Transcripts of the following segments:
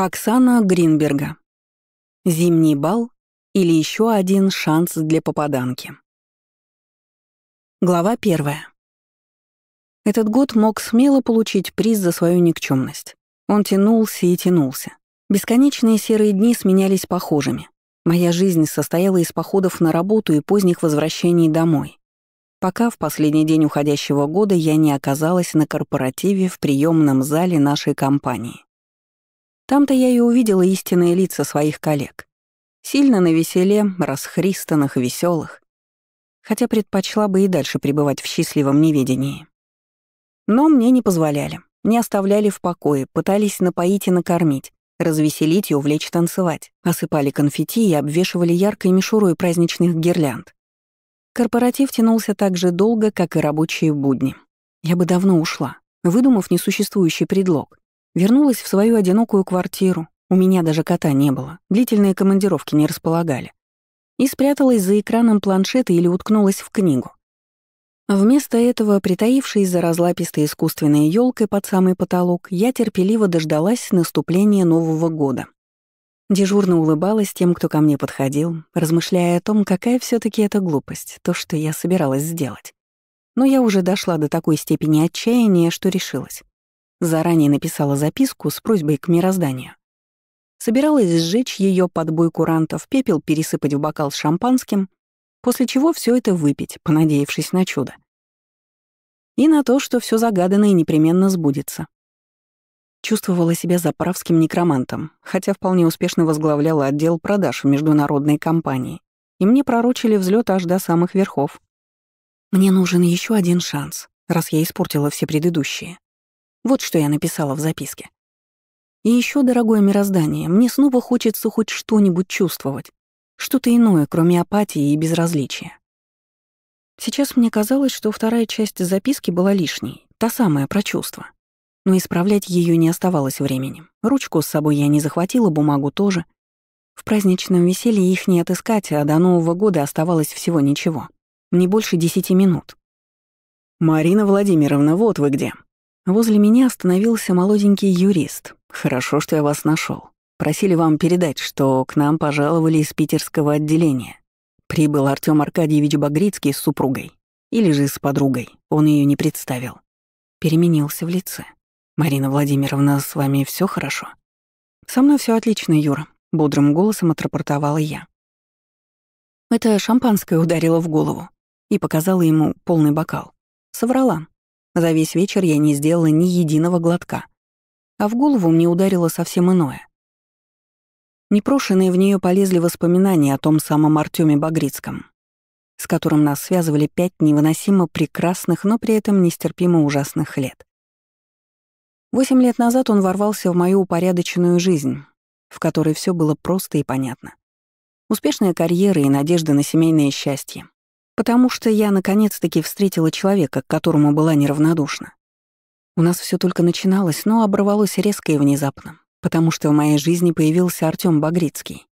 Оксана Гринберга. Зимний бал или еще один шанс для попаданки. Глава первая. Этот год мог смело получить приз за свою никчемность. Он тянулся и тянулся. Бесконечные серые дни сменялись похожими. Моя жизнь состояла из походов на работу и поздних возвращений домой. Пока в последний день уходящего года я не оказалась на корпоративе в приемном зале нашей компании. Там-то я и увидела истинные лица своих коллег. Сильно навеселе, веселе, расхристанных, веселых. Хотя предпочла бы и дальше пребывать в счастливом неведении. Но мне не позволяли, не оставляли в покое, пытались напоить и накормить, развеселить и увлечь танцевать, осыпали конфетти и обвешивали яркой мишурой праздничных гирлянд. Корпоратив тянулся так же долго, как и рабочие будни. Я бы давно ушла, выдумав несуществующий предлог. Вернулась в свою одинокую квартиру. У меня даже кота не было, длительные командировки не располагали. И спряталась за экраном планшета или уткнулась в книгу. Вместо этого, притаившись за разлапистой искусственной елкой под самый потолок, я терпеливо дождалась наступления Нового года. Дежурно улыбалась тем, кто ко мне подходил, размышляя о том, какая все таки это глупость, то, что я собиралась сделать. Но я уже дошла до такой степени отчаяния, что решилась. Заранее написала записку с просьбой к мирозданию. Собиралась сжечь ее под бой курантов, пепел пересыпать в бокал с шампанским, после чего все это выпить, понадеявшись на чудо. И на то, что все загаданное непременно сбудется. Чувствовала себя заправским некромантом, хотя вполне успешно возглавляла отдел продаж в международной компании, и мне пророчили взлет аж до самых верхов. Мне нужен еще один шанс, раз я испортила все предыдущие. Вот что я написала в записке. И еще, дорогое мироздание, мне снова хочется хоть что-нибудь чувствовать. Что-то иное, кроме апатии и безразличия. Сейчас мне казалось, что вторая часть записки была лишней, та самая про чувства. Но исправлять ее не оставалось времени. Ручку с собой я не захватила, бумагу тоже. В праздничном веселье их не отыскать, а до Нового года оставалось всего ничего. Не больше десяти минут. «Марина Владимировна, вот вы где!» Возле меня остановился молоденький юрист. «Хорошо, что я вас нашел. Просили вам передать, что к нам пожаловали из питерского отделения. Прибыл Артём Аркадьевич Багрицкий с супругой. Или же с подругой. Он ее не представил». Переменился в лице. «Марина Владимировна, с вами все хорошо?» «Со мной все отлично, Юра», — бодрым голосом отрапортовала я. Это шампанское ударило в голову и показала ему полный бокал. Соврала, за весь вечер я не сделала ни единого глотка. А в голову мне ударило совсем иное. Непрошенные в нее полезли воспоминания о том самом Артеме Багрицком, с которым нас связывали пять невыносимо прекрасных, но при этом нестерпимо ужасных лет. Восемь лет назад он ворвался в мою упорядоченную жизнь, в которой все было просто и понятно. Успешная карьера и надежды на семейное счастье. Потому что я наконец-таки встретила человека, к которому была неравнодушна. У нас все только начиналось, но оборвалось резко и внезапно, потому что в моей жизни появился Артём Багрицкий.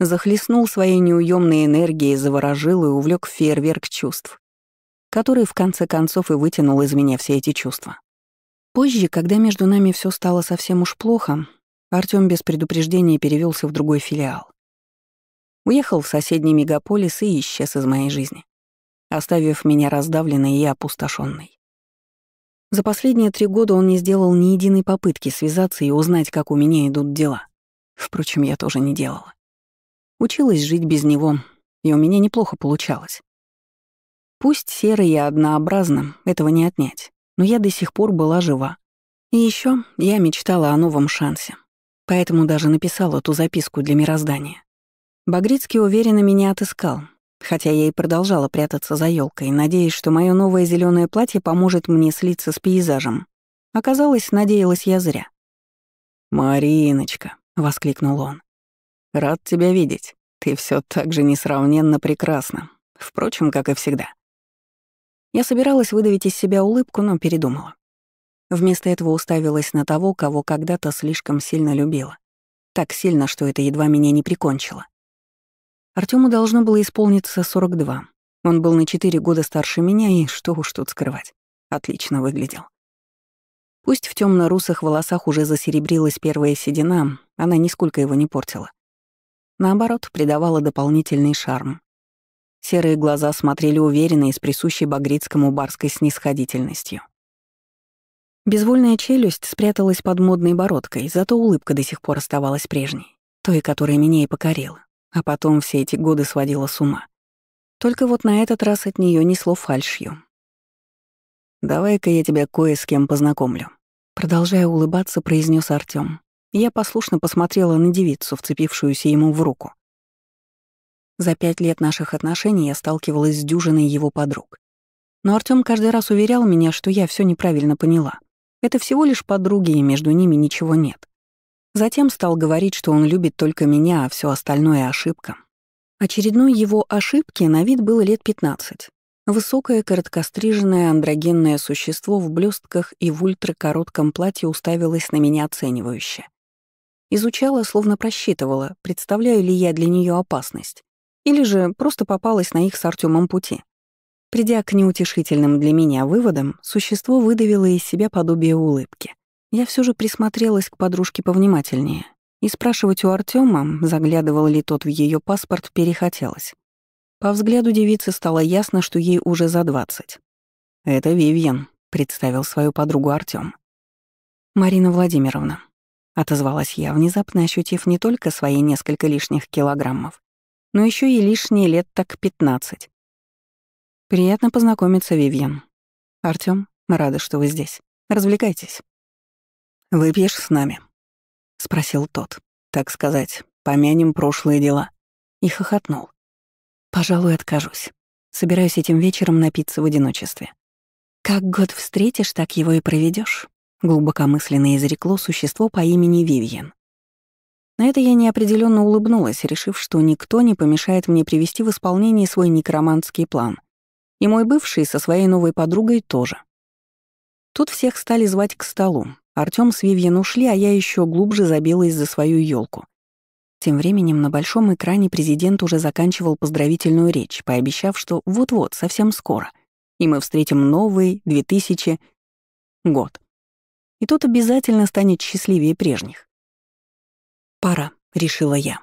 Захлестнул своей неуемной энергией, заворожил и увлек фейерверк чувств, который в конце концов и вытянул из меня все эти чувства. Позже, когда между нами все стало совсем уж плохо, Артём без предупреждения перевелся в другой филиал. Уехал в соседний мегаполис и исчез из моей жизни оставив меня раздавленной и опустошенной. За последние три года он не сделал ни единой попытки связаться и узнать, как у меня идут дела. Впрочем, я тоже не делала. Училась жить без него, и у меня неплохо получалось. Пусть серо и однообразно, этого не отнять, но я до сих пор была жива. И еще я мечтала о новом шансе, поэтому даже написала ту записку для мироздания. Багрицкий уверенно меня отыскал, хотя я и продолжала прятаться за елкой, надеясь, что мое новое зеленое платье поможет мне слиться с пейзажем. Оказалось, надеялась я зря. «Мариночка», — воскликнул он, — «рад тебя видеть. Ты все так же несравненно прекрасна. Впрочем, как и всегда». Я собиралась выдавить из себя улыбку, но передумала. Вместо этого уставилась на того, кого когда-то слишком сильно любила. Так сильно, что это едва меня не прикончило. Артему должно было исполниться 42. Он был на 4 года старше меня и, что уж тут скрывать, отлично выглядел. Пусть в темно русых волосах уже засеребрилась первая седина, она нисколько его не портила. Наоборот, придавала дополнительный шарм. Серые глаза смотрели уверенно и с присущей Багрицкому барской снисходительностью. Безвольная челюсть спряталась под модной бородкой, зато улыбка до сих пор оставалась прежней, той, которая меня и покорила а потом все эти годы сводила с ума. Только вот на этот раз от нее несло фальшью. «Давай-ка я тебя кое с кем познакомлю», — продолжая улыбаться, произнес Артём. Я послушно посмотрела на девицу, вцепившуюся ему в руку. За пять лет наших отношений я сталкивалась с дюжиной его подруг. Но Артём каждый раз уверял меня, что я все неправильно поняла. Это всего лишь подруги, и между ними ничего нет. Затем стал говорить, что он любит только меня, а все остальное — ошибка. Очередной его ошибки на вид было лет 15. Высокое, короткостриженное андрогенное существо в блестках и в ультракоротком платье уставилось на меня оценивающе. Изучала, словно просчитывала, представляю ли я для нее опасность. Или же просто попалась на их с Артемом пути. Придя к неутешительным для меня выводам, существо выдавило из себя подобие улыбки — я все же присмотрелась к подружке повнимательнее и спрашивать у Артема, заглядывал ли тот в ее паспорт, перехотелось. По взгляду девицы стало ясно, что ей уже за двадцать. «Это Вивьен», — представил свою подругу Артем. «Марина Владимировна», — отозвалась я, внезапно ощутив не только свои несколько лишних килограммов, но еще и лишние лет так пятнадцать. «Приятно познакомиться, Вивьен. Артем, рада, что вы здесь. Развлекайтесь». «Выпьешь с нами?» — спросил тот. «Так сказать, помянем прошлые дела». И хохотнул. «Пожалуй, откажусь. Собираюсь этим вечером напиться в одиночестве». «Как год встретишь, так его и проведешь, глубокомысленно изрекло существо по имени Вивьен. На это я неопределенно улыбнулась, решив, что никто не помешает мне привести в исполнение свой некроманский план. И мой бывший со своей новой подругой тоже. Тут всех стали звать к столу, Артём с Вивьен ушли, а я ещё глубже забилась за свою елку. Тем временем на большом экране президент уже заканчивал поздравительную речь, пообещав, что вот-вот, совсем скоро, и мы встретим новый 2000 год. И тот обязательно станет счастливее прежних. «Пора», — решила я.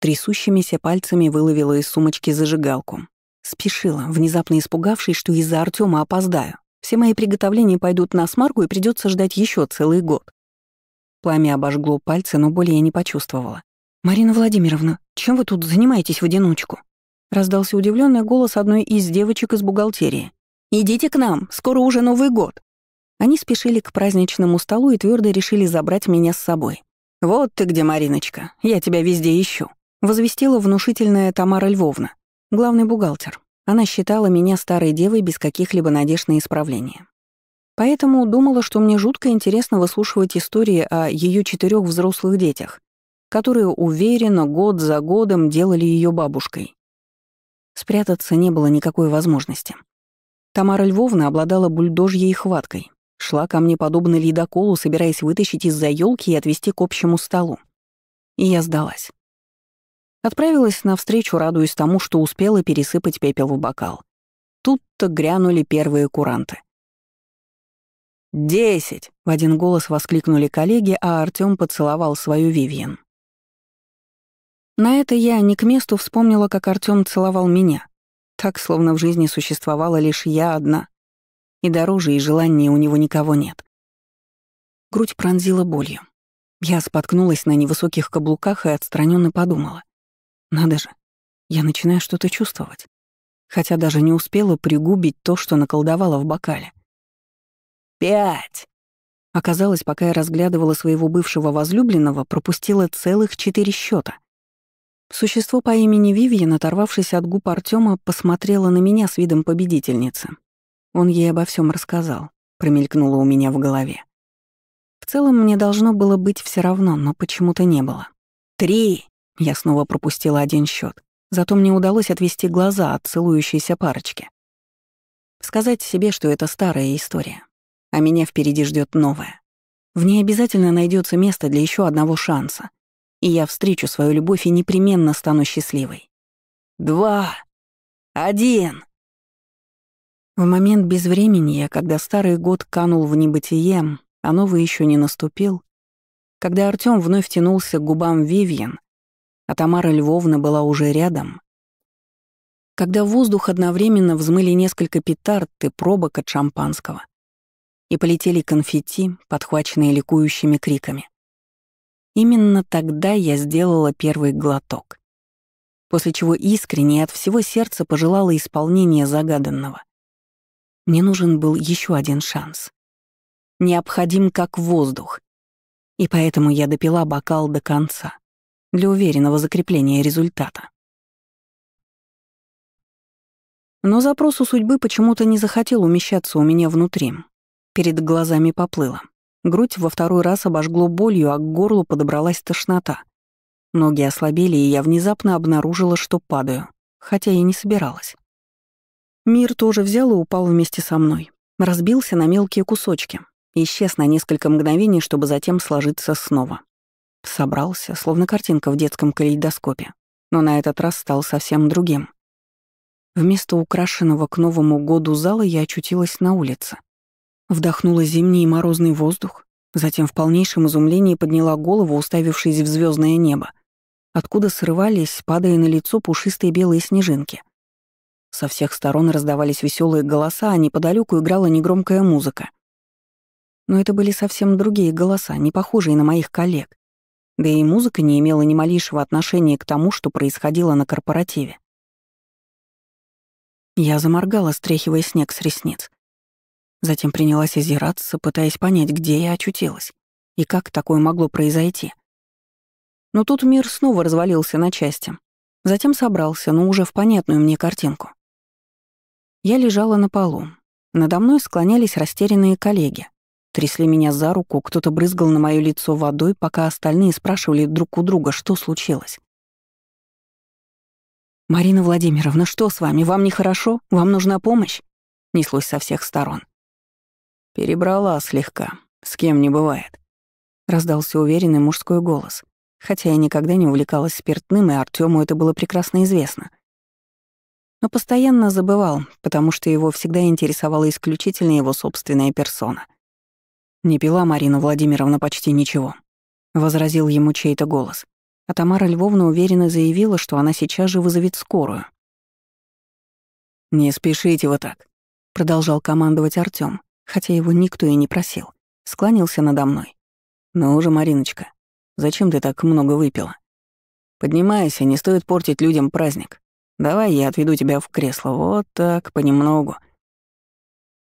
Трясущимися пальцами выловила из сумочки зажигалку. Спешила, внезапно испугавшись, что из-за Артёма опоздаю. Все мои приготовления пойдут на смарку и придется ждать еще целый год. Пламя обожгло пальцы, но боли я не почувствовала. «Марина Владимировна, чем вы тут занимаетесь в одиночку?» Раздался удивленный голос одной из девочек из бухгалтерии. «Идите к нам, скоро уже Новый год!» Они спешили к праздничному столу и твердо решили забрать меня с собой. «Вот ты где, Мариночка, я тебя везде ищу», — возвестила внушительная Тамара Львовна, главный бухгалтер. Она считала меня старой девой без каких-либо надежд на исправление. Поэтому думала, что мне жутко интересно выслушивать истории о ее четырех взрослых детях, которые уверенно год за годом делали ее бабушкой. Спрятаться не было никакой возможности. Тамара Львовна обладала бульдожьей хваткой, шла ко мне подобно ледоколу, собираясь вытащить из-за елки и отвести к общему столу. И я сдалась. Отправилась навстречу, радуясь тому, что успела пересыпать пепел в бокал. Тут-то грянули первые куранты. «Десять!» — в один голос воскликнули коллеги, а Артём поцеловал свою Вивьен. На это я не к месту вспомнила, как Артём целовал меня. Так, словно в жизни существовала лишь я одна. И дороже, и желания у него никого нет. Грудь пронзила болью. Я споткнулась на невысоких каблуках и отстраненно подумала. Надо же, я начинаю что-то чувствовать. Хотя даже не успела пригубить то, что наколдовала в бокале. «Пять!» Оказалось, пока я разглядывала своего бывшего возлюбленного, пропустила целых четыре счета. Существо по имени Вивьен, оторвавшись от губ Артема, посмотрело на меня с видом победительницы. Он ей обо всем рассказал, промелькнуло у меня в голове. В целом мне должно было быть все равно, но почему-то не было. «Три!» Я снова пропустила один счет, зато мне удалось отвести глаза от целующейся парочки. Сказать себе, что это старая история, а меня впереди ждет новая. В ней обязательно найдется место для еще одного шанса, и я встречу свою любовь и непременно стану счастливой. Два. Один. В момент безвременья, когда старый год канул в небытие, а новый еще не наступил, когда Артём вновь тянулся к губам Вивьен, а Тамара Львовна была уже рядом. Когда в воздух одновременно взмыли несколько петард и пробок от шампанского, и полетели конфетти, подхваченные ликующими криками. Именно тогда я сделала первый глоток, после чего искренне и от всего сердца пожелала исполнения загаданного. Мне нужен был еще один шанс. Необходим как воздух. И поэтому я допила бокал до конца для уверенного закрепления результата. Но запрос у судьбы почему-то не захотел умещаться у меня внутри. Перед глазами поплыло. Грудь во второй раз обожгло болью, а к горлу подобралась тошнота. Ноги ослабели, и я внезапно обнаружила, что падаю, хотя и не собиралась. Мир тоже взял и упал вместе со мной. Разбился на мелкие кусочки. Исчез на несколько мгновений, чтобы затем сложиться снова. Собрался, словно картинка в детском калейдоскопе, но на этот раз стал совсем другим. Вместо украшенного к Новому году зала я очутилась на улице. Вдохнула зимний и морозный воздух, затем в полнейшем изумлении подняла голову, уставившись в звездное небо, откуда срывались, падая на лицо, пушистые белые снежинки. Со всех сторон раздавались веселые голоса, а неподалеку играла негромкая музыка. Но это были совсем другие голоса, не похожие на моих коллег, да и музыка не имела ни малейшего отношения к тому, что происходило на корпоративе. Я заморгала, стряхивая снег с ресниц. Затем принялась озираться, пытаясь понять, где я очутилась и как такое могло произойти. Но тут мир снова развалился на части. Затем собрался, но уже в понятную мне картинку. Я лежала на полу. Надо мной склонялись растерянные коллеги. Трясли меня за руку, кто-то брызгал на мое лицо водой, пока остальные спрашивали друг у друга, что случилось. «Марина Владимировна, что с вами? Вам нехорошо? Вам нужна помощь?» — неслось со всех сторон. «Перебрала слегка. С кем не бывает», — раздался уверенный мужской голос. Хотя я никогда не увлекалась спиртным, и Артёму это было прекрасно известно. Но постоянно забывал, потому что его всегда интересовала исключительно его собственная персона. «Не пила Марина Владимировна почти ничего», — возразил ему чей-то голос. А Тамара Львовна уверенно заявила, что она сейчас же вызовет скорую. «Не спешите вот так», — продолжал командовать Артём, хотя его никто и не просил. Склонился надо мной. «Ну уже, Мариночка, зачем ты так много выпила? Поднимайся, не стоит портить людям праздник. Давай я отведу тебя в кресло, вот так, понемногу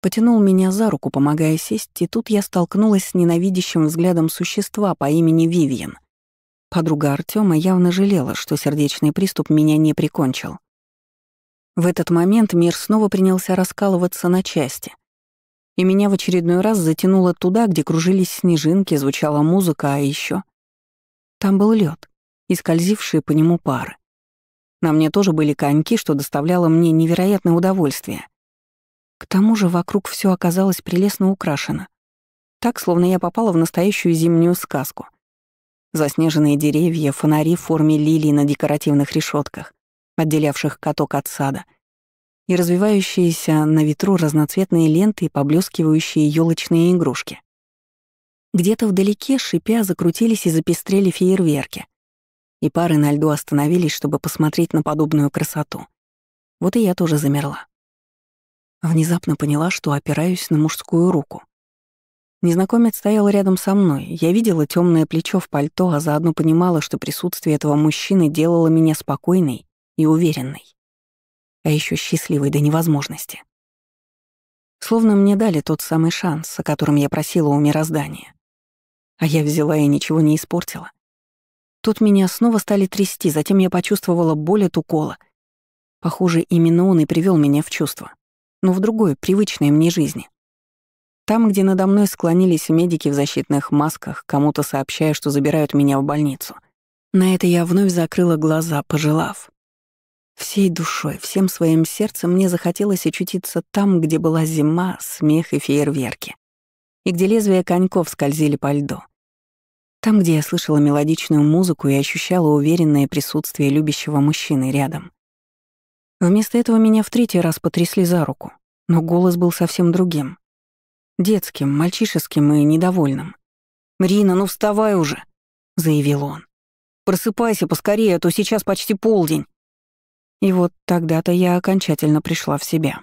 потянул меня за руку, помогая сесть, и тут я столкнулась с ненавидящим взглядом существа по имени Вивьен. Подруга Артема явно жалела, что сердечный приступ меня не прикончил. В этот момент мир снова принялся раскалываться на части. И меня в очередной раз затянуло туда, где кружились снежинки, звучала музыка, а еще Там был лед и скользившие по нему пары. На мне тоже были коньки, что доставляло мне невероятное удовольствие — к тому же вокруг все оказалось прелестно украшено. Так, словно я попала в настоящую зимнюю сказку. Заснеженные деревья, фонари в форме лилий на декоративных решетках, отделявших каток от сада, и развивающиеся на ветру разноцветные ленты и поблескивающие елочные игрушки. Где-то вдалеке, шипя, закрутились и запестрели фейерверки. И пары на льду остановились, чтобы посмотреть на подобную красоту. Вот и я тоже замерла. Внезапно поняла, что опираюсь на мужскую руку. Незнакомец стоял рядом со мной. Я видела темное плечо в пальто, а заодно понимала, что присутствие этого мужчины делало меня спокойной и уверенной. А еще счастливой до невозможности. Словно мне дали тот самый шанс, о котором я просила у мироздания. А я взяла и ничего не испортила. Тут меня снова стали трясти, затем я почувствовала боль от укола. Похоже, именно он и привел меня в чувство но в другой, привычной мне жизни. Там, где надо мной склонились медики в защитных масках, кому-то сообщая, что забирают меня в больницу. На это я вновь закрыла глаза, пожелав. Всей душой, всем своим сердцем мне захотелось очутиться там, где была зима, смех и фейерверки, и где лезвия коньков скользили по льду. Там, где я слышала мелодичную музыку и ощущала уверенное присутствие любящего мужчины рядом. Вместо этого меня в третий раз потрясли за руку, но голос был совсем другим. Детским, мальчишеским и недовольным. «Рина, ну вставай уже!» — заявил он. «Просыпайся поскорее, а то сейчас почти полдень!» И вот тогда-то я окончательно пришла в себя.